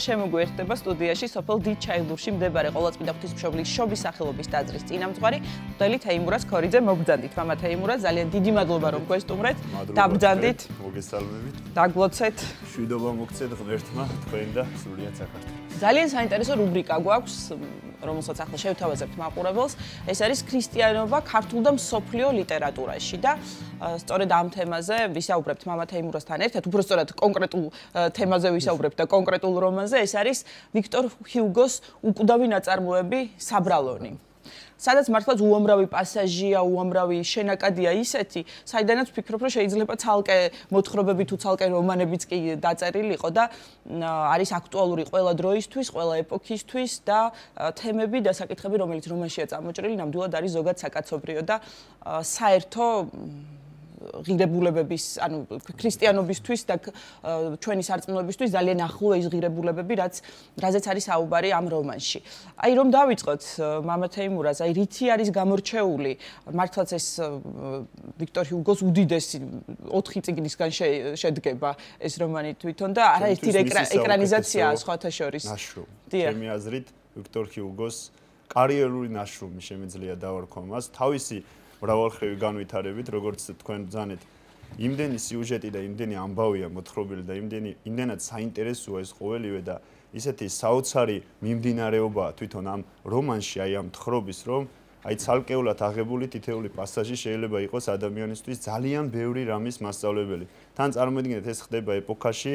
შემოგვერთდება სტუდიაში სოფელ დიჩაილურში მდებარე ყოვლადწმიდა ღვთისმშობლის შობის სახელობის დაძრის წინამძღვარი მღვდელი თეიმურას ქორიძე მოგძანდით. მამა თეიმურა, ძალიან დიდი მადლობა რომ გესტუმრეთ. დაბძანდით. მოგესალმებით. დაგლოცეთ. მშვიდობა მოგცეთ ღმერთმა თქვენ და სრულიად საქართველოს. ძალიან საინტერესო რუბრიკა გვაქვს. რომელსაც ახლა შევთავაზებთ მაყურებელს, ეს არის ქრისტიანობა ქართულ და მსოფლიო ლიტერატურაში და სწორედ ამ თემაზე ვისაუბრებთ მამა თეიმურასთან ერთად, უფრო სწორედ კონკრეტულ თემაზე ვისაუბრებთ და კონკრეტულ რომანზე, ეს არის ვიქტორ ჰიუგოს უკვდავი ნაწარმოები საბრალონი. სადაც მართლაც უამრავი პასაჟია, უამრავი შენაკადია ისეთი, საიდანაც ვფიქრობ, რომ შეიძლება თალკე მოთხრობები თუ თალკე რომანებიც კი დაწერილიყო და არის აქტუალური ყველა დროისთვის, ყველა ეპოქისთვის და თემები და საკითხები, რომელიც რომანშია წამოჭრილი, ნამდვილად არის ზოგადსაკაცობრიო და საერთო ღირებულებების, ანუ ქრისტიანობისთვის და ჩვენი სარწმუნოებისთვის ძალიან ახლოა ეს ღირებულებები, რაც რაზეც არის საუბარი ამ რომანში. აი რომ დავიწყოთ მამა თეიმურაზ, აი რითი არის გამორჩეული მართლაც ეს ვიქტორ ჰიუგოს უდიდესი ოთხი წიგნისგან შედგება ეს რომანი თვითონ და არა ერთი ეკრანიზაცია სხვათა შორის. ჩემი აზრით ვიქტორ ჰიუგოს კარიერული ნაშრომი შემიძლია დავარქვა მას თავისი მრავალხრივი განვითარებით, როგორც თქვენ ბძანეთ, იმდენი სიუჟეტი და იმდენი ამბავია მოთხრობილი და იმდენი იმდენად საინტერესოა ეს ყოველივე და ისეთი საოცარი მიმდინარეობა თვითონ ამ რომანში, აი ამ თხრობის, რომ აი ცალკეულად აღებული თითეული პასაჟი შეიძლება იყოს ადამიანისთვის ძალიან ბევრი რამის მასწავლებელი. თან წარმოიდგინეთ ეს ხდება ეპოქაში,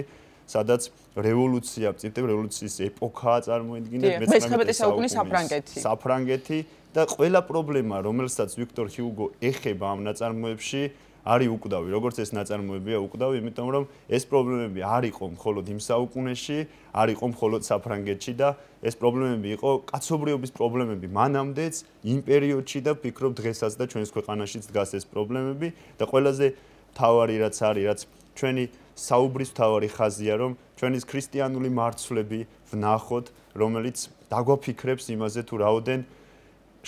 სადაც რევოლუცია, წინ რევოლუციის ეპოქა წარმოედგინა მე-19 საუკუნის საფრანგეთი. საფრანგეთი და ყველა პრობლემა, რომელსაც ვიქტორ ჰიუგო ეხება ამ ნაწარმოებში, არის უკდავი, როგორც ეს ნაწარმოებია უკდავი, იმიტომ რომ ეს პრობლემები არისო მხოლოდ იმ საუკუნეში, არისო მხოლოდ საფრანგეთში და ეს პრობლემები იყო კაცობრიობის პრობლემები მანამდეც იმ პერიოდში და ფიქრობ დღესაც და ჩვენს ქვეყანაშიც დგას ეს პრობლემები და ყველაზე მთავარი რაც არის, რაც ჩვენი საუბრის თავი ხაზია, რომ ჩვენ ის ქრისტიანული მარცვლები ვნახოთ, რომელიც დაგვაფიქრებს იმაზე, თუ რაოდენ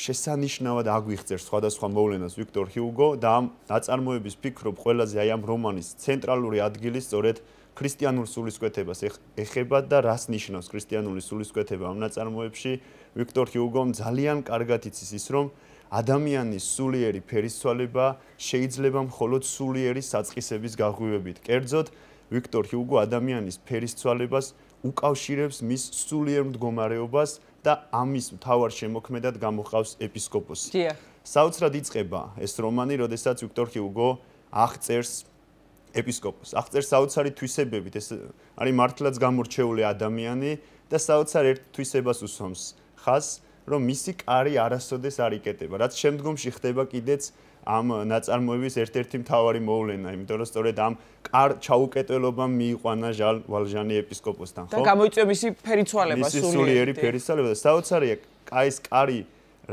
შესანიშნავად აგვიღწერს სხვადასხვა მოვლენას ვიქტორ ჰიუგო და ამ დაწარმოების ფიქრობ ყველაზე აი ამ რომანის ცენტრალური ადგილი სწორედ ქრისტიანულ სულისკვეთებას ეხება და რას ნიშნავს ქრისტიანული სულისკვეთება ამ დაწარმოებში ვიქტორ ჰიუგომ ძალიან კარგად იცის ის რომ ადამიანის სულიერი ფერისცვალება შეიძლება მხოლოდ სულიერი საწყისების გაღვივებით. კერძოდ, ვიქტორ ჰიუგო ადამიანის ფერისცვალებას უკავშირებს მის სულიერ მდგომარეობას და ამის მთავარ შემოქმედად გამოყავს ეპისკოპოსი. დიახ. საოცრად იწება ეს რომანი, როდესაც ვიქტორ ჰიუგო აღწერს ეპისკოპოს. აღწერს საოცარი თვისებებით, ეს არის მართლაც გამორჩეული ადამიანი და საოცარ ერთ თვისებას უსვამს ხას რომ მისი კარი არასოდეს არ იკეტება. რაც შემდგომში ხდება კიდეც ამ ნაწარმოების ერთ-ერთი მთავარი მოვლენა, იმიტომ რომ სწორედ ამ კარ ჩაუკეტელობამ მიიყვანა ჟალ ვალჟანი ეპისკოპოსთან, ხო? და გამოიწვია მისი ფერიცვალება სულიერი. მისი სულიერი ფერიცვალება და საოცარია კაის კარი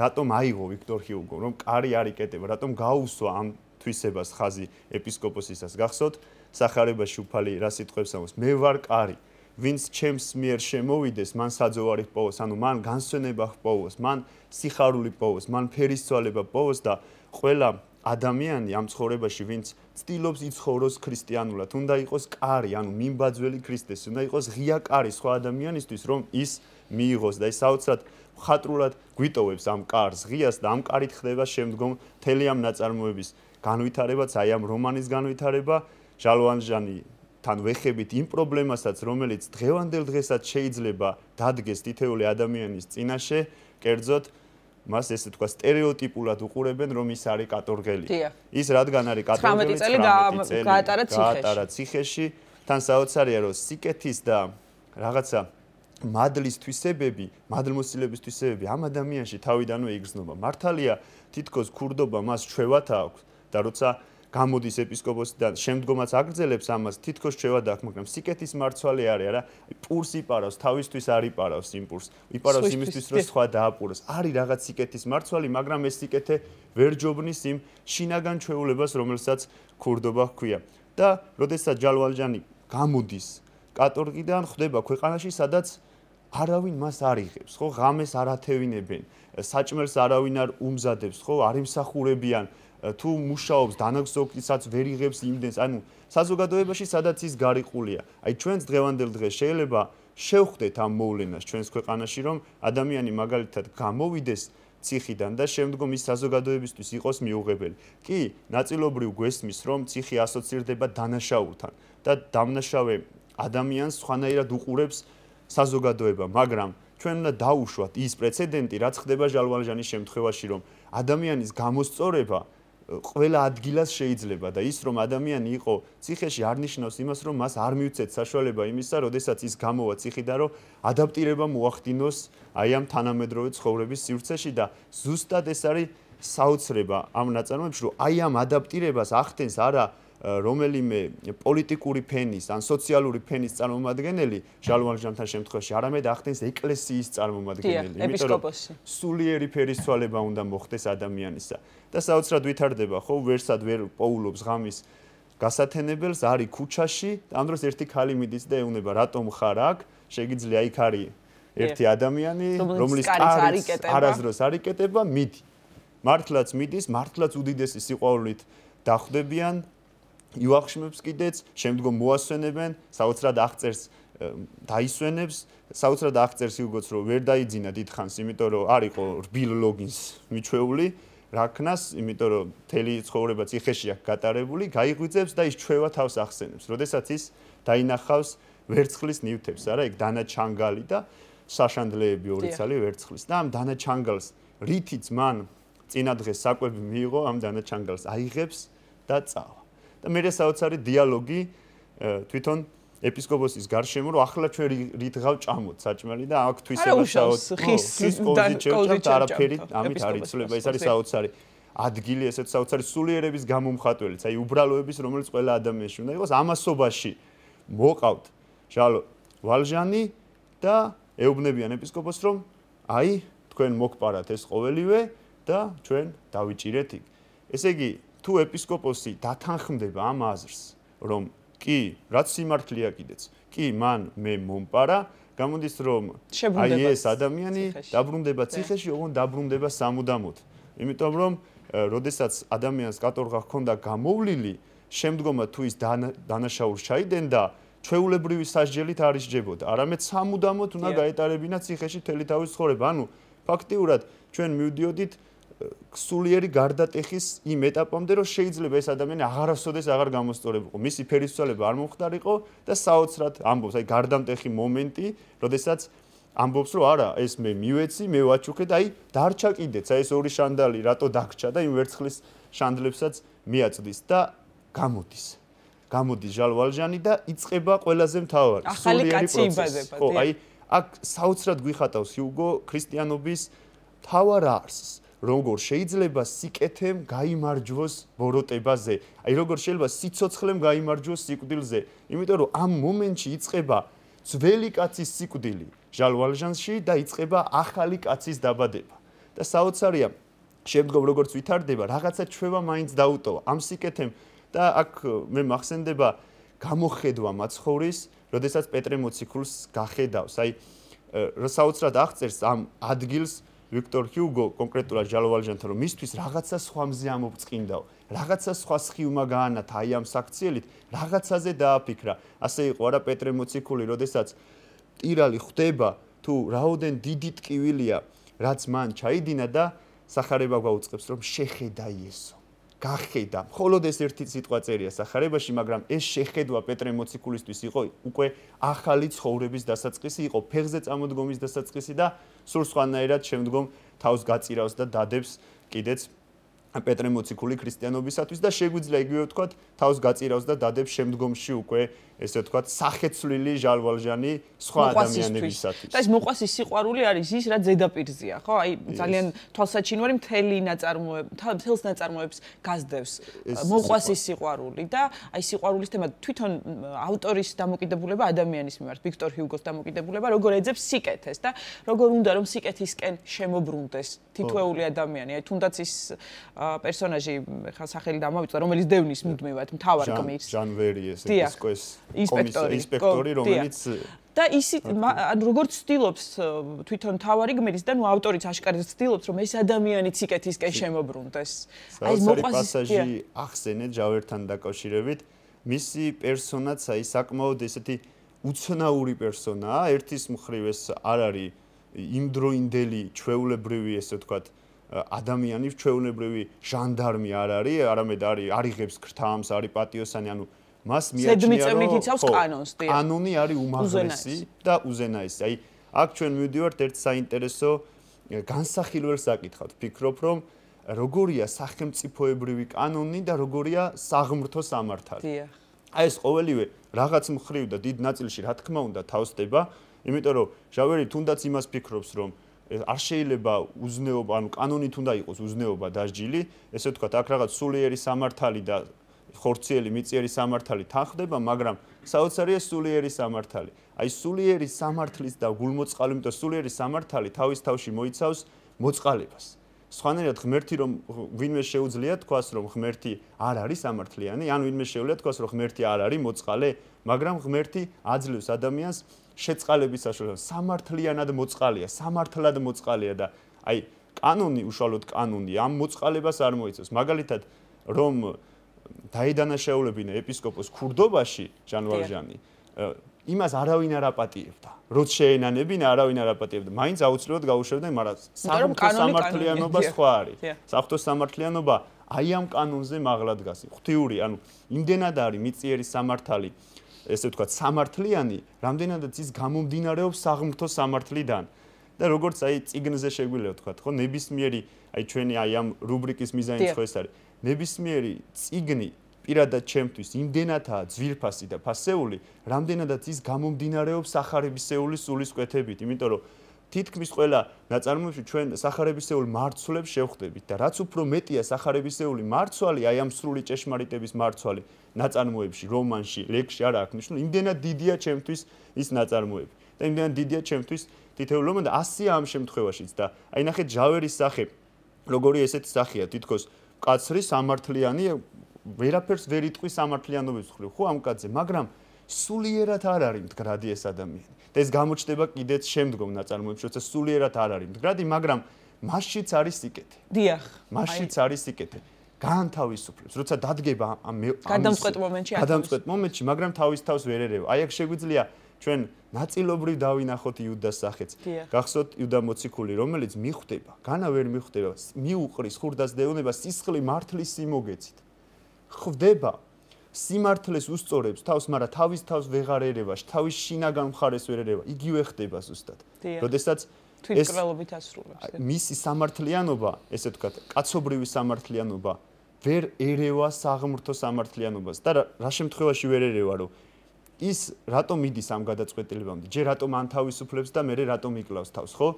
რატომ აიღო ვიქტორ ჰიუგო, რომ კარი არ იკეტება, რატომ გაუსვა ამ თვისებას ხაზი ეპისკოპოსისას. გახსოვთ, სახარებაში უფალი რა სიტყვებს ამოს? მე ვარ კარი. ვინც ჩემს მიერ შემოვიდეს, მან საძოვარი პოვოს, ანუ მან განსვენება პოვოს, მან სიხარული პოვოს, მან ფერისცვალება პოვოს და ყველა ადამიანი ამ ცხოვრებაში, ვინც ცდილობს იცხოვროს ქრისტიანულად, უნდა იყოს კარი, ანუ მიმბაძველი ქრისტეს, უნდა იყოს ღია კარი სხვა ადამიანისთვის, რომ ის მიიღოს და ეს საოცრად ხატრულად გვიტოვებს ამ კარს, ღიას და ამ კარით ხდება შემდგომ თელიამ ნაწარმოების განვითარებაც, აი ამ რომანის განვითარება, ჟალვანჟანი თან ვეხებით იმ პრობლემასაც, რომელიც დღევანდელ დღესაც შეიძლება დადგეს თითეული ადამიანის წინაშე, კერძოდ მას ესე თქვა стереოტიპულად უყურებენ, რომ ის არის კატორგელი. ის რადგან არის კატორგელი? 19 წელი გაატარა ციხეში. გაატარა ციხეში, თან საოცარია, რომ სიკეთის და რაღაცა მადლის თვისებები, მადლმოსილების თვისებები ამ ადამიანში თავიდანვე იგრძნობა. მართალია, თითქოს ქურდობა მას ჩევათა აქვს და როცა გამოდის ეპისკოპოსი და შემდგომაც აგრძელებს ამას თითქოს შევადახ, მაგრამ სიკეთის მარცვალი არის არა, პურს იპარავს, თავისთვის არ იპარავს იმპულს, იპარავს იმისთვის, რომ სხვა დააპუროს. არის რაღაც სიკეთის მარცვალი, მაგრამ ეს სიკეთე ვერ ჯობნის იმ შინაგან ჩვეულებას, რომელსაც ქურდობა ჰქვია. და როდესაც ჯალვალჯანი გამოდის კატორგიდან, ხდება ქვეყანაში, სადაც არავინ მას არ იღებს, ხო? ღამეს არათევინებენ, საჭმელს არავინ არ უმზადებს, ხო? არ იმსახურებიან თუ მუშაობს დანაგზოკისაც ვერ იღებს იმდენს ანუ საზოგადოებაში სადაც ის გარიყულია აი ჩვენს დღევანდელ დღეს შეიძლება შევხვდეთ ამ მოვლენას ჩვენს ქვეყანაში რომ ადამიანი მაგალითად გამოვიდეს ციხიდან და შემდგომ ის საზოგადოებისთვის იყოს მიუღებელი კი ნაწილობრივ გვესმის რომ ციხი ასოცირდება დანაშაულთან და დამნაშავე ადამიანს სხვანაირად უყურებს საზოგადოება მაგრამ ჩვენ უნდა დაუშვათ ის პრეცედენტი რაც ხდება ჟალვანჟანის შემთხვევაში რომ ადამიანის გამოსწორება ყველა ადგილას შეიძლება და ის რომ ადამიანი იყო ციხეში არნიშნავს იმას რომ მას არ მიუცეთ საშუალება იმისა, როდესაც ის გამოვა ციხიდან რომ ადაპტირება მოახდინოს აი ამ თანამედროვე ცხოვრების სივრცეში და ზუსტად ეს არის საოცრება ამ ნაწარმოებში რომ აი ამ ადაპტირებას ახდენს არა რომელიმე პოლიტიკური ფენის ან სოციალური ფენის წარმომადგენელი ჟალვანჟანთან შემთხვევაში არამედ ახდენს ეკლესიის წარმომადგენელი, იმიტომ რომ სულიერი ფერის ცვალება უნდა მოხდეს ადამიანისა. და საოცრად ვითარდება ხო, ვერსად ვერ პოულობს ღამის გასათენებელს არის ქუჩაში, ამ დროს ერთი ხალი მიდის და ეუბნება, რატომ ხარ აქ? შეიძლება იქ არის ერთი ადამიანი, რომლის კარიც არასდროს არიკეტება, მიდი. მართლაც მიდის, მართლაც უდიდესი სიყვარულით დახვდებიან იუახშმებს კიდეც, შემდგომ მოასვენებენ, საოცრად აღწერს დაისვენებს, საოცრად აღწერს იგოც, რომ ვერ დაიძინა დიდხანს, იმიტომ რომ არ იყო რბილ ლოგინს მიჩვეული, რაკნას, იმიტომ რომ თელი ცხოვრება ციხეში აქვს გატარებული, გაიგვიძებს და ის ჩვევა თავს ახსენებს. როდესაც ის დაინახავს ვერცხლის ნივთებს, არა, ეგ დანა ჩანგალი და საშანდლეები ორი ცალი ვერცხლის. და ამ დანა ჩანგალს რითიც მან წინა დღეს საკვები მიიღო, ამ დანა ჩანგალს აიღებს და წავა. და მე საოცარი დიალოგი თვითონ ეპისკოპოსის გარშემო რომ ახლა ჩვენი რითღავ ჭამოთ საჭმელი და აქ თვისება საოცარი ხის ხის კონდიციები და არაფერი ამით არ იცლება ეს არის საოცარი ადგილი ესეც საოცარი სულიერების გამომხატველიც აი უბრალოების რომელიც ყველა ადამიანში უნდა იყოს ამასობაში მოყავთ ჟალო ვალჟანი და ეუბნებიან ეპისკოპოსს რომ აი თქვენ მოგპარათ ეს ყოველივე და ჩვენ დავიჭირეთ იქ ესე იგი თუ ეპისკოპოსი დათანხმდება ამ აზრს, რომ კი, რაც სიმართლეა კიდეც. კი, მან მე მომპარა, გამოდის რომ აი ეს ადამიანი დაბრუნდება ციხეში, ოღონ დაბრუნდება სამუდამოდ. იმიტომ რომ როდესაც ადამიანს კატორღა ჰქონდა გამოვლილი, შემდგომა თუ ის დანაშაულს ჩაიდენდა, ჩეულებრივი სასჯელით არისჯებოდა. არამედ სამუდამოდ უნდა გაეტარებინა ციხეში თელი თავის ხორება. ანუ ფაქტიურად ჩვენ მივდიოდით სულიერი გარდატეხის იმ ეტაპამდე, რომ შეიძლება ეს ადამიანი აღარასოდეს აღარ გამოსწორებულიყო. მისი ფერისცვალება არ მომხდარიყო და საოცრად ამბობს, აი გარდამტეხი მომენტი, როდესაც ამბობს, რომ არა, ეს მე მივეცი, მე ვაჩუქე და აი დარჩა კიდეც, აი ეს ორი შანდალი rato დაგჭა და იმ ვერცხლის შანდლებსაც მიაწდის და გამოდის. გამოდის ჟალვალჟანი და იწება ყველაზე მთავარი სულიერი პროცესი. ხო, აი აქ საოცრად გვიხატავს იუგო ქრისტიანობის მთავარ არსს. როგორ შეიძლება სიკეთემ გამოიმარჯვოს ბოროტებაზე? აი როგორ შეიძლება სიцоცხლემ გამოიმარჯვოს სიკვდილზე? იმიტომ რომ ამ მომენტში იწყება ძველი კაცის სიკვდილი ჟალვალჟანში და იწყება ახალი კაცის დაბადება. და საოცარია შემდგომ როგორც ვითარდება, რაღაცა ჩვევა მაინც დაუტოვა ამ სიკეთემ და აქ მე მახსენდება გამოხედვა მაცხოვრის, როდესაც პეტრე მოციქულს გახედავს. აი საოცრად აღწერს ამ ადგილს ვიქტორ ჰიუგო კონკრეტულად ჟალოვალჟანთან რომ მისთვის რაღაცა სხვამზე ამობწყინდა რაღაცა სხვა სხივმა გაანათ აი ამ საქციელით რაღაცაზე დააფიქრა ასე იყო არა პეტრე მოციქული როდესაც ტირალი ხვდება თუ რაოდენ დიდი ტკივილია რაც მან ჩაიდინა და сахарება გვაუწებს რომ შეხედა იესო გახედა. მხოლოდ ეს ერთი სიტყვა წერია სახარებაში, მაგრამ ეს შეხედვა პეტრე მოციქულისთვის იყო უკვე ახალი ცხოვრების დასაწყისი, იყო ფეხზე წამოდგომის დასაწყისი და სულ სხვანაირად შემდგომ თავს გაწირავს და დადებს კიდეც პეტრე მოციქული ქრისტიანობისათვის და შეგვიძლია იგივე ვთქვათ, თავს გაწირავს და დადებს შემდგომში უკვე ესე ვთქვათ, სახეცვლილი ჟალვალჟანი სხვა ადამიანებისათვის. და ეს მოყვას ის სიყვარული არის ის რა ზედაპირზია, ხო? აი ძალიან თვალსაჩინოა იმ თელი ნაწარმოებ, თელს ნაწარმოებს გაზდევს. მოყვას ის სიყვარული და აი სიყვარულის თემა თვითონ ავტორის დამოკიდებულება ადამიანის მიმართ, ვიქტორ ჰიუგოს დამოკიდებულება, როგორ ეძებს სიკეთეს და როგორ უნდა რომ სიკეთისკენ შემოbrunდეს თითოეული ადამიანი. აი თუნდაც ის აა პერსონაჟი ხა სახელი დამოვიწყე რომელიც დევნის მუდმივად მთავარ გმირს ჟან ვერიეს დისკოს ინსპექტორი ინსპექტორი რომელიც და ისი როგორც ცდილობს თვითონ თავარი გმირის და ნუ ავტორიც აშკარად ცდილობს რომ ეს ადამიანი ციკეთისკენ შემოbrunდეს აი მოყვასი პასაჟი ახსენე ჯავერთან დაკავშირებით მისი პერსონაც აი საკმაოდ ესეთი უცნაური პერსონაა ერთის მხრივ ეს არ არის იმ დროინდელი ჩვეულებრივი ესე ვთქვათ ადამიანი ჩვეულებრივი ჟანდარმი არ არის, არამედ არის არიღებს ქრთამს, არის პატიოსანი, ანუ მას მიაჩნია რომ სედმიწევით იცავს კანონს, დიახ. კანონი არის უმაღლესი და უზენაესი. აი, აქ ჩვენ მივდივართ ერთ საინტერესო განსახილველ საკითხად. ფიქრობ რომ როგორია სახელმწიფოებრივი კანონი და როგორია საღმრთო სამართალი? დიახ. აი ეს ყოველივე რაღაც მხრივ და დიდ ნაწილში რა თქმა უნდა თავსდება, იმიტომ რომ ჟავერი თუნდაც იმას ფიქრობს რომ არ შეიძლება უზნეობა, ანუ კანონით უნდა იყოს უზნეობა დასჯილი, ესე ვთქვათ, აქ რაღაც სულიერი სამართალი და ხორციელი მიწიერი სამართალი თანხდება, მაგრამ საოცარია სულიერი სამართალი. აი სულიერი სამართლის და გულმოწყალი, იმიტომ სულიერი სამართალი თავის თავში მოიცავს მოწყალებას. სხვანაირად ღმერთი რომ ვინმე შეუძლია თქვას რომ ღმერთი არ არის სამართლიანი, ან ვინმე შეუძლია თქვას რომ ღმერთი არ არის მოწყალე, მაგრამ ღმერთი აძლევს ადამიანს შეწყალების საშუალებას. სამართლიანად მოწყალია, სამართლად მოწყალია და აი კანონი უშუალოდ კანონი ამ მოწყალებას არ მოიცავს. მაგალითად, რომ დაიდანა შეეულებინა ეპისკოპოს ქურდობაში ჟანვარჟანი იმას არავინ არ აპატიებდა. როც შეენანებინა, არავინ არ აპატიებდა. მაინც აუცილებლად გაუშვებდნენ, მაგრამ სამართლიანობა სხვა არის. საფრთხოს სამართლიანობა აი ამ კანონზე მაღლა დგას. ღთიური, ანუ იმდენად არის მიწიერი სამართალი, ესე ვთქვათ, სამართლიანი, რამდენადაც ის გამომდინარეობს საღმრთო სამართლიდან. და როგორც აი ციგნზე შეგვიძლია ვთქვათ, ხო, ნებისმიერი აი ჩვენი აი ამ რუბრიკის მიზანი ხო ეს არის. ნებისმიერი ციგნი პირადად ჩემთვის იმდენათაა ძვირფასი და ფასეული, რამდენადაც ის გამომდინარეობს ახარებისეული სულის კვეთებით, იმიტომ რომ თითქმის ყველა ნაწარმოებში ჩვენ сахарებისეული მარცვლებს შევხვდებით და რაც უფრო მეტია сахарებისეული მარცვალი აი ამ სრული ჭეშმარიტების მარცვალი ნაწარმოებში, რომანში, ლექსში არ აქვს ნიშნული, იმდენად დიდია ჩემთვის ის ნაწარმოები. და იმდენად დიდია ჩემთვის თითეული რომანი და ასე ამ შემთხვევაშიც და აი ნახეთ ჯავერის სახე როგორი ესეთი სახეა თითქოს მკაცრი სამართლიანი ვერაფერს ვერ იტყვი სამართლიანობის ხრი ხო ამ კაცზე მაგრამ სულიერად არ არის მდგრადი ეს ადამიანი. და ეს გამოჩნდება კიდეც შემდგომ ნაწარმოებში, როცა სულიერად არ არის მდგრადი, მაგრამ მასშიც არის სიკეთე. დიახ, მასშიც არის სიკეთე. განთავისუფლებს, როცა დადგება ამ გადამწყვეტ მომენტში. გადამწყვეტ მომენტში, მაგრამ თავის თავს ვერ ერევა. აი აქ შეგვიძლია ჩვენ ნაწილობრივ დავინახოთ იუდას სახეც. გახსოვთ იუდა მოციქული, რომელიც მიხვდება, განა ვერ მიხვდება, მიუყრის ხურდას დეუნება, სისხლი მართლის სიმოგეცით. ხვდება, სიმართლეს უსწორებს თავს, მაგრამ თავის თავს ვეღარ ერევა, თავის შინაგან მხარეს ვერ ერევა. იგივე ხდება ზუსტად. როდესაც ეს კრალობით ასრულებს. მისი სამართლიანობა, ესე ვთქვათ, კაცობრივი სამართლიანობა ვერ ერევა საღმრთო სამართლიანობას და რა შემთხვევაში ვერ ერევა, რომ ის რატომ მიდის ამ გადაწყვეტილებამდე? ჯერ რატომ ან თავისუფლებს და მე რატომ იკლავს თავს, ხო?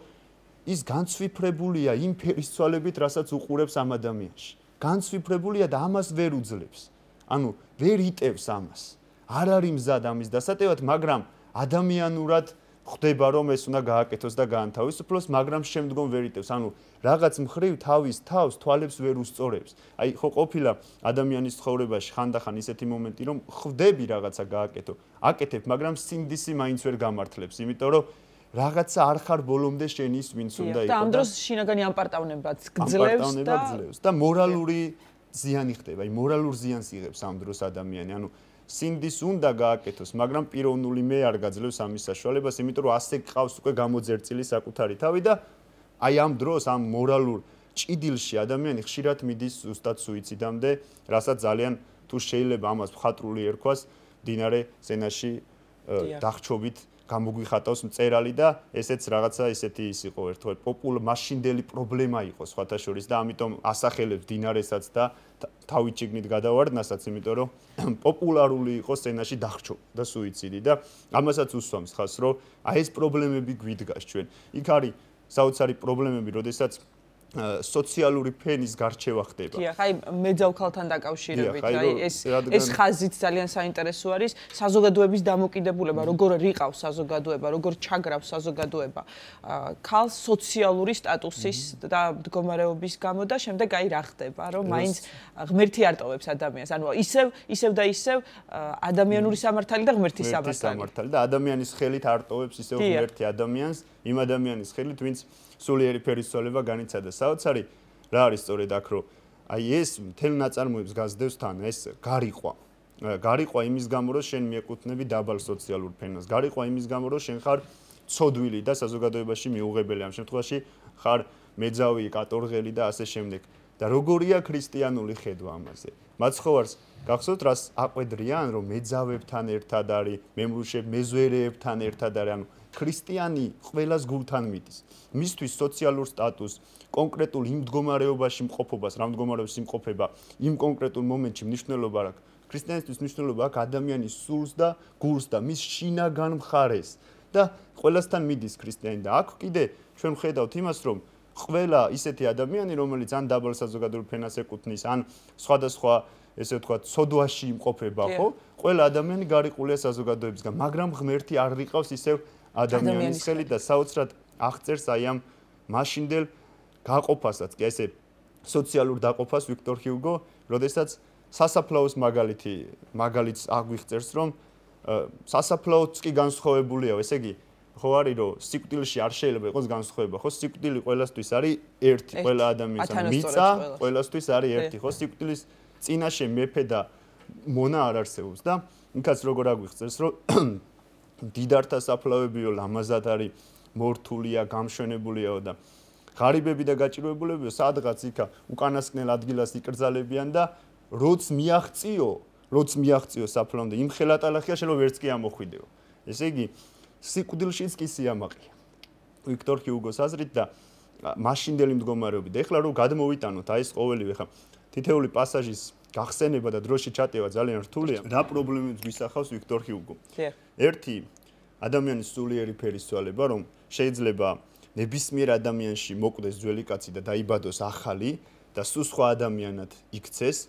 ის განცვიფრებულია იმ ფერისცვალებით, რასაც უყურებს ამ ადამიანში. განცვიფრებულია და ამას ვერ უძლებს. ანუ ვერ იტევს ამას. არ არის მზად ამის დასატევად, მაგრამ ადამიანურად ხდება რომ ეს უნდა გააკეთოს და გაანთავისუფლოს, მაგრამ შემდგომ ვერ იტევს. ანუ რაღაც მხრივ თავის თავს თვალებს ვერ უსწორებს. აი ხო ყოფილა ადამიანის ცხოვრებაში ხანდახან ისეთი მომენტი რომ ხვდები რაღაცა გააკეთო. აკეთებ, მაგრამ სინდისი მაინც ვერ გამართლებს, იმიტომ რომ რაღაცა არ ხარ ბოლომდე შენ ის ვინც უნდა იყოს. და ამ დროს შინაგანი ამპარტავნებაც გძლევს და და მორალური ზიანი ხდება, აი მორალურ ზიანს იღებს ამ დროს ადამიანი, ანუ სინდის უნდა გააკეთოს, მაგრამ პიროვნული მე არ გაძლევს ამის საშუალებას, იმიტომ რომ ასე ყავს უკვე გამოძერწილი საკუთარი თავი და აი ამ დროს ამ მორალურ ჭიდილში ადამიანი ხშირად მიდის უბრალოდ სუიციდამდე, რასაც ძალიან თუ შეიძლება ამას ხატრული ერქვას დინარე ზენაში დახჩობით გამოგვიხატავს მწერალი და ესეც რაღაცა ისეთი ის იყო ერთხელ პოპულ მაშინდელი პრობლემა იყო სხვათა შორის და ამიტომ ასახელებს დინარესაც და თავი ჭიგნით გადავარდნასაც იმიტომ რომ პოპულარული იყო სცენაში დახრჩო და სუიციდი და ამასაც უსვამს ხას რომ აი ეს პრობლემები გვიდგას ჩვენ იქ არის საოცარი პრობლემები, როდესაც სოციალური ფენის გარჩევა ხდება. კი, აი მეძავკალთან დაკავშირებით, აი ეს ეს ხაზიც ძალიან საინტერესო არის, საზოგადოების დამოკიდებულება, როგორ რიყავს საზოგადოება, როგორ ჩაგრავს საზოგადოება. ქალს სოციალური სტატუსის და მდგომარეობის გამო და შემდეგ აი რა ხდება, რომ მაინც ღმერთი არტოვებს ადამიანს, ანუ ისევ ისევ და ისევ ადამიანური სამართალი და ღმერთის სამართალი. ღმერთის სამართალი და ადამიანის ხელით არტოვებს ისევ ღმერთი ადამიანს, იმ ადამიანის ხელით, ვინც სულიერი ფერისცოლება განიცადა. საოცარი რა არის სწორედ აქ რო აი ეს მთელ ნაწარმოებს გაზდევს თან ეს გარიყვა. გარიყვა იმის გამო რომ შენ მიეკუთნები დაბალ სოციალურ ფენას. გარიყვა იმის გამო რომ შენ ხარ ცოდვილი და საზოგადოებაში მიუღებელი ამ შემთხვევაში ხარ მეძავი, კატორღელი და ასე შემდეგ. და როგორია ქრისტიანული ხედვა ამაზე? მაცხოვარს გახსოვთ რას აყვედრიან რომ მეძავებთან ერთად არის მემლუშე მეზვერეებთან ერთად არის ანუ ქრისტიანი ყველას გულთან მიდის მისთვის სოციალურ სტატუს კონკრეტულ იმ მდგომარეობაში მყოფობას რა მდგომარეობის იმყოფება იმ კონკრეტულ მომენტში მნიშვნელობა აქვს ქრისტიანისთვის მნიშვნელობა აქვს ადამიანის სულს და გულს და მის შინაგან მხარეს და ყველასთან მიდის ქრისტიანი და აქ კიდე ჩვენ ვხედავთ იმას რომ ყველა ისეთი ადამიანი, რომელიც ან დაბალ საზოგადოებრივ ფენას ეკუთვნის, ან სხვადასხვა ესე ვთქვა, სოდუაში იმყოფება, ხო? ყველა ადამიანი გარიყულია საზოგადოებისგან, მაგრამ ღმერთი არ რიყავს ისევ ადამიანის ხელი და საოცრად აღწერს აი ამ მაშინდელ გაყოფასაც. კი, ესე სოციალურ დაყოფას ვიქტორ ჰიუგო, როდესაც სასაფლაოს მაგალითი მაგალითს აგვიღწევს, რომ სასაფლაოც კი განსხვავებულია, ესე იგი, ხო არის რომ სიკვდილში არ შეიძლება იყოს განსხვავება ხო სიკვდილი ყველასთვის არის ერთი ყველა ადამიანისა მიცა ყველასთვის არის ერთი ხო სიკვდილის წინაშე მეფე და მონა არ არსებობს და იქაც როგორ აგვიხსენს რომ დიდართა საფლავებიო ლამაზად არის მორთულია გამშვენებულიაო და ღარიბები და გაჭირვებულებიო სადღაც იქა უკანასკნელ ადგილას იკრძალებიან და როც მიაღწიო როც მიაღწიო საფლავამდე იმ ხელატალახია შეიძლება ვერც კი ამოხვიდეო ესე იგი სიკვდილშიც კი სიამაყეა. ვიქტორ ჰიუგოს აზრით და მაშინდელი მდგომარეობით ეხლა რომ გადმოვიტანოთ აი ეს ყოველივე ხა თითეული პასაჟის გახსენება და დროში ჩატევა ძალიან რთულია. რა პრობლემებს გვისახავს ვიქტორ ჰიუგო? ერთი ადამიანის სულიერი ფერის ცვალება რომ შეიძლება ნებისმიერ ადამიანში მოკვდეს ძველი კაცი და დაიბადოს ახალი და სულ სხვა ადამიანად იქცეს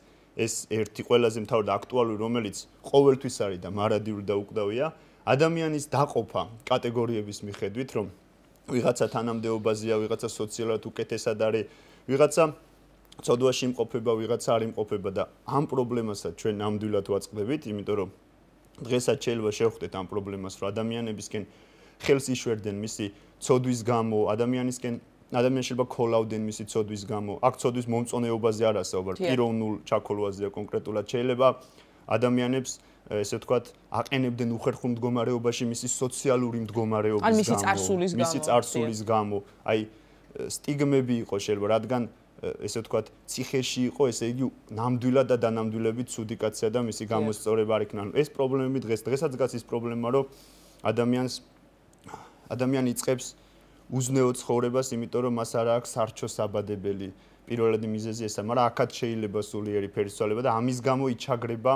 ეს ერთი ყველაზე მთავარი და აქტუალური რომელიც ყოველთვის არის და მარადიული და უკდავია ადამიანის დაყოფა კატეგორიების მიხედვით, რომ ვიღაცა თანამდებობაზეა, ვიღაცა სოციალურად უკეთესად არის, ვიღაცა ცოდვაში იმყოფება, ვიღაცა არ იმყოფება და ამ პრობლემასაც ჩვენ ნამდვილად ვაწყდებით, იმიტომ რომ დღესაც შეიძლება შევხვდეთ ამ პრობლემას, რომ ადამიანებისკენ ხელს იშვერდნენ მისი ცოდვის გამო, ადამიანისკენ ადამიანს შეიძლება ქოლავდნენ მისი ცოდვის გამო. აქ ცოდვის მომწონეობაზე არასაუბარი, პიროვნულ ჩაქოლვაზეა კონკრეტულად შეიძლება ადამიანებს ესე ვთქვათ, აყენებდნენ უხერხულ მდგომარეობაში მისი სოციალური მდგომარეობის გამო. ან მისი წარსულის გამო. მისი წარსულის გამო. აი სტიგმები იყო შეიძლება, რადგან ესე ვთქვათ, ციხეში იყო, ესე იგი ნამდვილად და დანამდვილებით ცუდი კაცია და მისი გამოსწორება არ იქნა. ეს პრობლემები დღეს დღესაც გას ის პრობლემა, რომ ადამიანს ადამიანი წებს უზნეო ცხოვრებას, იმიტომ რომ მას არ აქვს სარჩო საბადებელი. პირველადი მიზეზი ესაა, მაგრამ აქაც შეიძლება სულიერი ფერისცვალება და ამის გამო იჩაგრება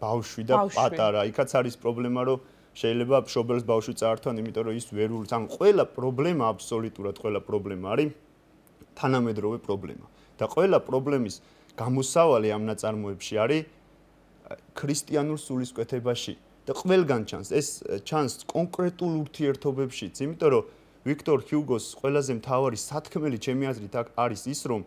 ბავშვი და პატარა. იქაც არის პრობლემა, რომ შეიძლება შობელს ბავშვი წართონ, იმიტომ რომ ის ვერულს, ან ყველა პრობლემა აბსოლუტურად ყველა პრობლემა არის თანამედროვე პრობლემა. და ყველა პრობლემის გამოსავალი ამ ნაწარმოებში არის ქრისტიანულ სულისკვეთებაში და ყველგან ჩანს ეს ჩანს კონკრეტულ ურთიერთობებშიც, იმიტომ რომ ვიქტორ ჰიუგოს ყველაზე მთავარი სათქმელი ჩემი აზრით არის ის, რომ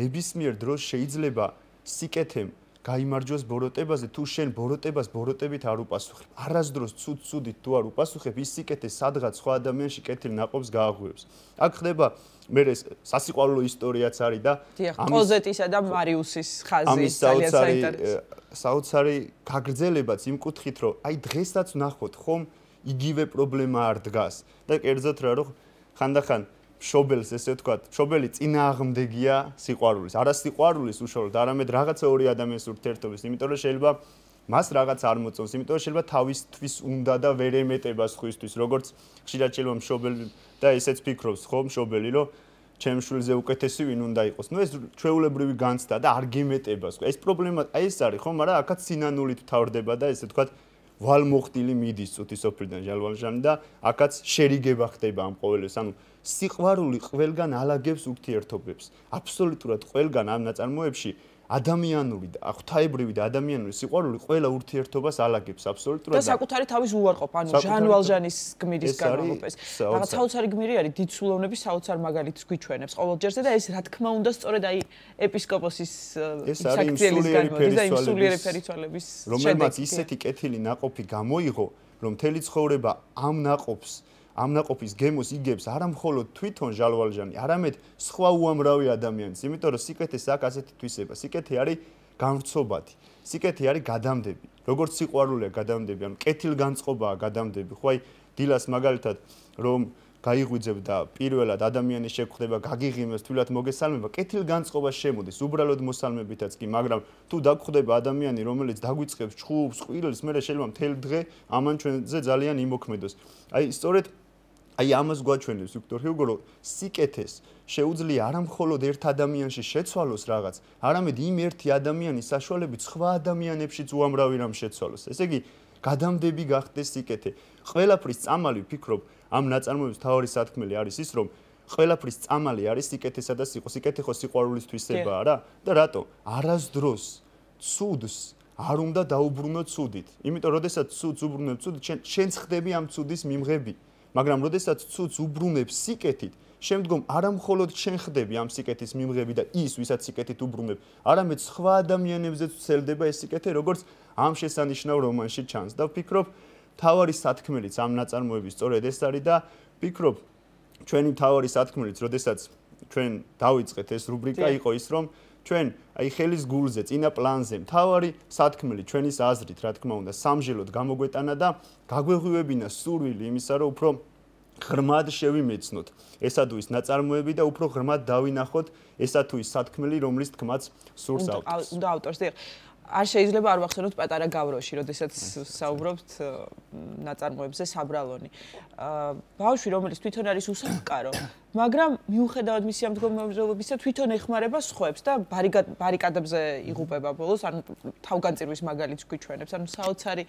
ნებისმიერ დროს შეიძლება სიკეთემ გაიმარჯვოს ბოროტებაზე, თუ შენ ბოროტებას ბოროტებით არ უპასუხებ, არასდროს ცუდ-ცუდით თუ არ უპასუხებ, ის სიკეთე სადღაც სხვა ადამიანში კეთილ ნაყობს გააღვივებს. აქ ხდება მე ეს სასიყვარულო ისტორიაც არის და ამოზეტისა და მარიუსის ხაზი ძალიან საინტერესო. საოცარი გაგრძელებაც იმ კუთხით, რომ აი დღესაც ნახოთ ხომ იგივე პრობლემა არ დგას და კერძოდ რა რო ხანდახან შობელს ესე ვთქვა, შობელი წინააღმდეგია სიყვარულის. არა სიყვარულის უშუალოდ, არამედ რაღაცა ორი ადამიანის ურთიერთობის, იმიტომ რომ შეიძლება მას რაღაც არ მოწონს, იმიტომ რომ შეიძლება თავისთვის უნდა და ვერ ემეტება სხვისთვის, როგორც ხშირად შეიძლება შობელი და ესეც ფიქრობს ხომ შობელი, რომ ჩემ შულზე უკეთესი ვინ უნდა იყოს. ნუ ეს ჩეულებრივი განცდა და არ გემეტება სხვა. ეს პრობლემა ეს არის ხომ, მაგრამ აქაც სინანულით თავდება და ესე ვთქვათ ვალმოხტილი მიდის ცუთისოფრიდან ჟალვალჟანი და აკაც შერიგება ხდება ამ ყოველეს ანუ სიყვარული ყველგან ალაგებს უთიერთობებს აბსოლუტურად ყველგან ამ ნაწარმოებში ადამიანური და ღვთაებრივი და ადამიანური სიყვარული ყველა ურთიერთობას ალაგებს აბსოლუტურად და საკუთარი თავის უარყოფ ანუ ჟან ვალჟანის გმირის განმოყოფეს რაღაც საოცარი გმირი არის დიცულოვნების საოცარ მაგალითს გვიჩვენებს ყოველჯერზე და ეს რა თქმა უნდა სწორედ აი ეპისკოპოსის საქციელის განმოყოფა და იმსულიერი ფერიცვალების შედეგი რომელმაც ისეთი კეთილი ناقოფი გამოიღო რომ მთელი ცხოვრება ამ ناقოფს ამ ناقოფის გემოს იგებს არამხოლოდ თვითონ ჟალვალჟანი, არამედ სხვა უამრავი ადამიანიც, იმიტომ რომ სიკეთე საკ ასეთი თვისება. სიკეთე არის გამრწობადი. სიკეთე არის გადამდები. როგორც სიყვარულია გადამდები, ანუ კეთილგანწყობაა გადამდები. ხო აი დილას მაგალითად რომ გაიღვიძებ და პირველად ადამიანის შეხვდება, გაგიღიმოს, თვილად მოგესალმება, კეთილგანწყობა შემოდის, უბრალოდ მოსალმებითაც კი, მაგრამ თუ დაგხვდება ადამიანი, რომელიც დაგვიწყებს ჩხუბს, ყვირილს, მე შეიძლება მთელ დღე ამან ჩვენზე ძალიან იმოქმედოს. აი, სწორედ აი ამას გვაჩვენებს ვიქტორ ჰიუგო რომ სიკეთეს შეუძლია არამხოლოდ ერთ ადამიანში შეცვალოს რაღაც, არამედ იმ ერთი ადამიანის საშუალებით სხვა ადამიანებშიც უამრავი რამ შეცვალოს. ესე იგი, გადამდები გახდეს სიკეთე. ყველაფრის წამალი ვფიქრობ ამ ნაწარმოების თავი სათქმელი არის ის რომ ყველაფრის წამალი არის სიკეთესა და სიყო სიკეთე ხო სიყვარულისთვისებაა რა და რატო არასდროს ცუდს არ უნდა დაუბრუნო ცუდით იმიტომ რომ შესაძ ცუდს უბრუნო ცუდით შენ შენ ხდები ამ ცუდის მიმღები მაგრამ როდესაც ცუც უბრუნებს სიკეთით შემდგომ არამხოლოდ შენ ხდები ამ სიკეთის მიმღები და ის ვისაც სიკეთით უბრუნებ არამედ სხვა ადამიანებზეც ცელდება ეს სიკეთე როგორც ამ შესანიშნავ რომანში ჩანს და ვფიქრობ თავარი სათქმელიც ამ ნაწარმოების სწორედ ეს არის და ვფიქრობ ჩვენი თავარი სათქმელიც როდესაც ჩვენ დავიწყეთ ეს რუბრიკა იყო ის რომ ჩვენ აი ხელის გულზე წინა პლანზე მთავარი სათქმელი ჩვენის აზრით რა თქმა უნდა სამჟელოდ გამოგვეტანა და გაგვეღვივებინა სურვილი იმისა რომ უფრო ღრმად შევიმეცნოთ ესადუის ნაწარმოები და უფრო ღრმად დავინახოთ ესა თუ ის სათქმელი რომლის თქმაც სურს ავტორს. უნდა ავტორს დიახ. არ შეიძლება არ ვახსენოთ პატარა გავროში, როდესაც საუბრობთ ნაწარმოებზე საბრალონი. აა ბავშვი, რომელიც თვითონ არის უსაფკარო, მაგრამ მიუხედავად მისი ამ მდგომარეობისა თვითონ ეხმარება სხვებს და ბარიკადებზე იღუპება ბოლოს, ან თავგანწირვის მაგალითს გვიჩვენებს, ან საოცარი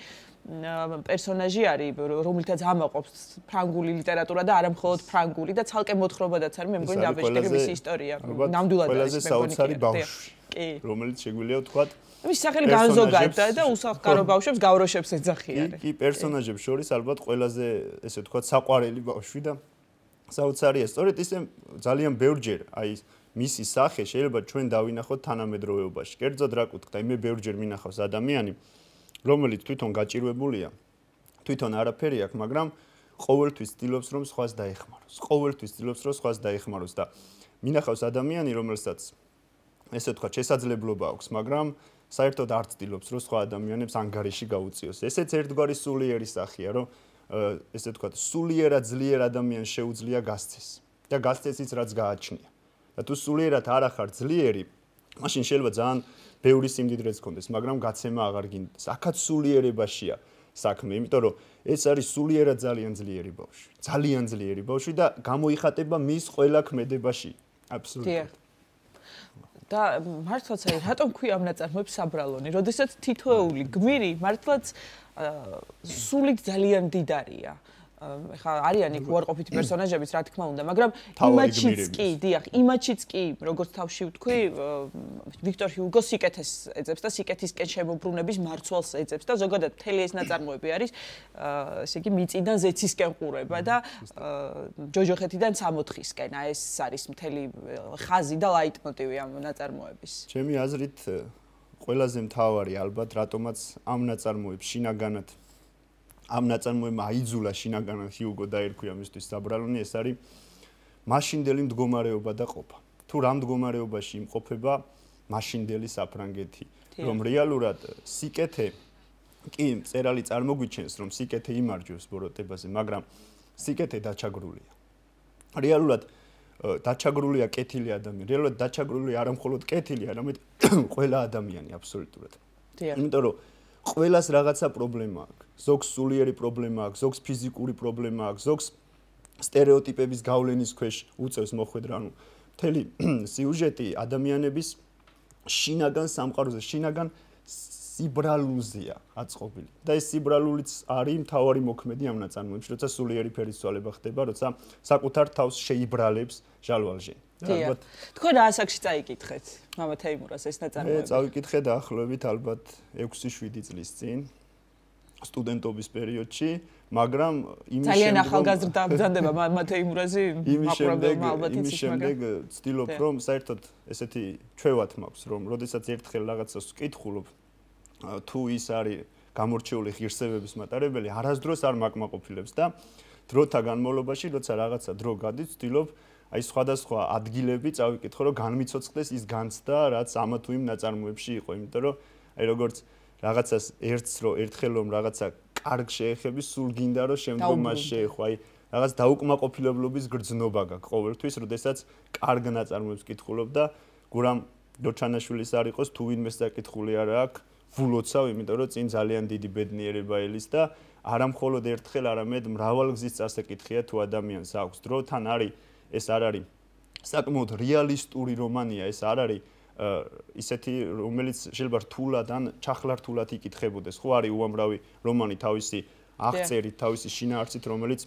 პერსონაჟი არის, რომელიცაც ამაყობს ფრანგული ლიტერატურა და არამხოლოდ ფრანგული და ცალკე მოთხრობადაც არის, მე მგონი აბეჭდები მისი ისტორია. ნამდვილად არის საოცარი ბავშვი. კი. რომელიც შეგვიძლია ვთქვათ ვის სახელი განზოგადდა და უსახკარო ბავშვებს გავროშებს ეძახიარე. კი, პერსონაჟებს შორის ალბათ ყველაზე ესე ვთქვათ საყვარელი ბავშვი და საოცარია. სწორედ ისე ძალიან ბევრჯერ აი მისი სახე შეიძლება ჩვენ დავინახოთ თანამედროვეობაში. კერძოდ რა გქთ და მე ბევრჯერ მინახავს ადამიანი რომელიც თვითონ გაჭირვებულია. თვითონ არაფერი აქვს, მაგრამ ყოველთვის ცდილობს რომ სხვას დაეხმაროს. ყოველთვის ცდილობს რომ სხვას დაეხმაროს და მინახავს ადამიანი რომელსაც ესე ვთქვათ შესაძლებლობა აქვს, მაგრამ საერთოდ არ ცდილობს რომ სხვა ადამიანებს ანგარიში გაუწიოს. ესეც ერთგვარი სულიერი სახეა, რომ ესე თქვა, სულიერად ძლიერ ადამიანს შეუძლია გასცეს და გასცეს ის რაც გააჩნია. და თუ სულიერად არ ახარ ძლიერი, მაშინ შეიძლება ძალიან ბევრი სიმდიდრეც კონდეს, მაგრამ გაცემა აღარ გინდა. აკაც სულიერებაშია საქმე, იმიტომ რომ ეს არის სულიერად ძალიან ძლიერი ბავშვი, ძალიან ძლიერი ბავშვი და გამოიხატება მის ყველა ქმედებაში. აბსოლუტურად. და მართლაც აი რატომ ხვი ამ ნაწარმოებს აბრალონი? როდესაც თითოეული გმირი მართლაც სულით ძალიან დიდარია. ხა არიან იქ უარყოფით პერსონაჟებიც რა თქმა უნდა, მაგრამ იმაჩიც კი, დიახ, იმაჩიც კი, როგორც თავში ვთქვი, ვიქტორ ჰიუგო სიკეთეს ეძებს და სიკეთისკენ შემოbrunების მარცვალს ეძებს და ზოგადად მთელი ეს ნაწარმოები არის ესე იგი მიწიდან ზეციისკენ ყურება და ჯოჯოხეთიდან 64-ისკენ, აი ეს არის მთელი ხაზი და ლაიტმოტივი ამ ნაწარმოების. ჩემი აზრით ყველაზე მთავარი ალბათ რატომაც ამ ნაწარმოებს შინაგანად ამ ნაწარმოებმა აიძულა შინაგანად იუგო დაერქვია მისთვის საბრალონი ეს არის მაშინდელი მდგომარეობა და ყოფა თუ რა მდგომარეობაში იმყოფება მაშინდელი საფრანგეთი რომ რეალურად სიკეთე კი წერალი წარმოგვიჩენს რომ სიკეთე იმარჯვებს ბოროტებაზე მაგრამ სიკეთე დაჩაგრულია რეალურად დაჩაგრულია კეთილი ადამიანი რეალურად დაჩაგრული არა მხოლოდ კეთილი არამედ ყველა ადამიანი აბსოლუტურად იმიტომ რომ ყველას რაღაცა პრობლემა აქვს ზოგს სულიერი პრობლემა აქვს, ზოგს ფიზიკური პრობლემა აქვს, ზოგს стереოტიპების გავლენის ქვეშ უწევს მოხვედრა, ანუ მთელი სიუჟეტი ადამიანების შინაგან სამყაროზე, შინაგან სიბრალულზეა აწყობილი. და ეს სიბრალულიც არის მთავარი მოქმედი ამ ნაწარმოებში, როცა სულიერი ფერისცვალება ხდება, როცა საკუთარ თავს შეიბრალებს ჟალვალჟე. ალბათ თქვენ რა ასაკში წაიკითხეთ? მამა თეიმურას ეს ნაწარმოები. მე წავიკითხე და ახლობებით ალბათ 6-7 წლის წინ. სტუდენტობის პერიოდში, მაგრამ იმის შემდეგ ძალიან ახალგაზრდა ამბძანდება მათეი მურაზი იმის შემდეგ იმის შემდეგ ცდილობ რომ საერთოდ ესეთი ჩვევათ მაქვს რომ როდესაც ერთხელ რაღაცას ვკითხულობ თუ ის არის გამორჩეული ღირსებების მატარებელი არასდროს არ მაკმაყოფილებს და დროთა განმავლობაში როცა რაღაცა დრო გადის ვცდილობ აი სხვადასხვა ადგილები წავიკითხო რომ განმიცოცხლდეს ის განცდა რაც ამა თუ იმ ნაწარმოებში იყო იმიტომ რომ აი როგორც რაღაცას ერთს რო ერთხელ რომ რაღაცა კარგ შეეხები, სულ გინდა რომ შემდგომ მას შეეხო. აი რაღაც დაუკმაყოფილებლობის გრძნობა გაქვს ყოველთვის, როდესაც კარგ ნაწარმოებს კითხულობ და გურამ ლოჩანაშვილის არ იყოს თუ ვინმე საკითხული არ აქვს, ვულოცავ, იმიტომ რომ წინ ძალიან დიდი ბედნიერება ელის და არამხოლოდ ერთხელ, არამედ მრავალგზის წასაკითხია თუ ადამიანს აქვს დრო, თან არის ეს არ არის საკმაოდ რეალისტური რომანია, ეს არ არის ისეთი რომელიც შეიძლება რთულადან ჩახლართულად იკითხებოდეს ხო არის უამრავი რომანი თავისი აღწერით თავისი შინაარსით რომელიც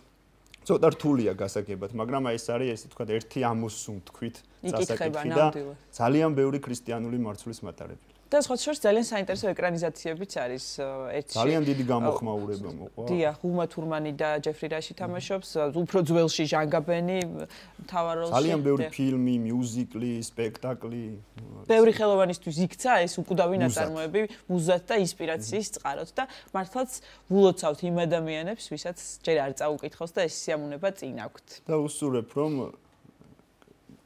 ცოტა რთულია გასაგებად მაგრამ აი ეს არის ესე თქვა ერთი ამოსუნთქვით წასაკითხი და ძალიან ბევრი ქრისტიანული მარცვლის მატარებელი და სხვა შორს ძალიან საინტერესო ეკრანიზაციებიც არის ერთში. ძალიან დიდი გამოხმაურება მოყვა. დია, ჰუმა თურმანი და ჯეფრი რაში თამაშობს, უფრო ძველში ჟანგაბენი მთავარ როლში. ძალიან ბევრი ფილმი, მიუზიკლი, სპექტაკლი. ბევრი ხელოვანისთვის იქცა ეს უკვდავი ნაწარმოები მუზად და ინსპირაციის წყაროდ და მართლაც ვულოცავთ იმ ადამიანებს, ვისაც ჯერ არ წაუკითხავს და ეს სიამუნება წინ აქვთ. და უსურებ რომ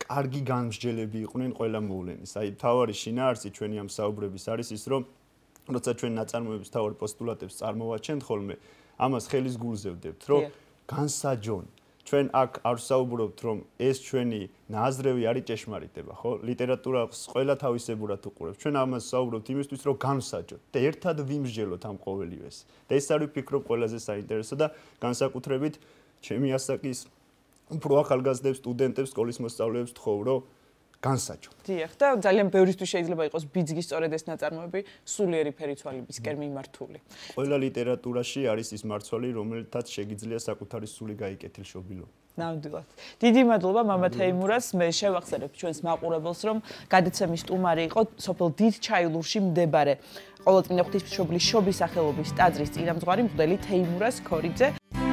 კარგი განმსჯელები იყვნენ ყველა მოვლენის. აი, თავი შინაარსი ჩვენი ამ საუბრების არის ის, რომ როცა ჩვენ ნაწარმოებს თავი პოსტულატებს წარმოვაჩენთ ხოლმე, ამას ხელის გულზევდებთ, რომ განსაჯონ ჩვენ აქ არ საუბრობთ რომ ეს ჩვენი ნაზრევი არის ჭეშმარიტება, ხო? ლიტერატურა ყველა თავისებურად უყურებს. ჩვენ ამას საუბრობთ იმისთვის, რომ განსაჯოთ და ერთად ვიმსჯელოთ ამ ყოველივეს. და ეს არის ფიქრო ყველაზე საინტერესო და განსაკუთრებით ჩემი ასაკის უფრო ახალგაზრდებს, სტუდენტებს, სკოლის მოსწავლეებს თხოვრო განსაჯო. დიახ, და ძალიან ბევრისთვის შეიძლება იყოს ბიძგის სწორედ ეს ნაწარმოები, სულიერი ფერიცვალების კერმი მართული. ყველა ლიტერატურაში არის ის მარცვალი, რომელთაც შეიძლება საკუთარი სული გაიკეთილ შობილო. ნამდვილად. დიდი მადლობა мама თეიმურას, მე შევახსენებ ჩვენს მაყურებელს, რომ გადაცემის სტუმარი იყო სოფელ დიდ ჩაილურში მდებარე ყოველწინა ღვთისმშობლის შობის სახელობის ტაძრის წინამძღვარი მღვდელი თეიმურას ქორიძე.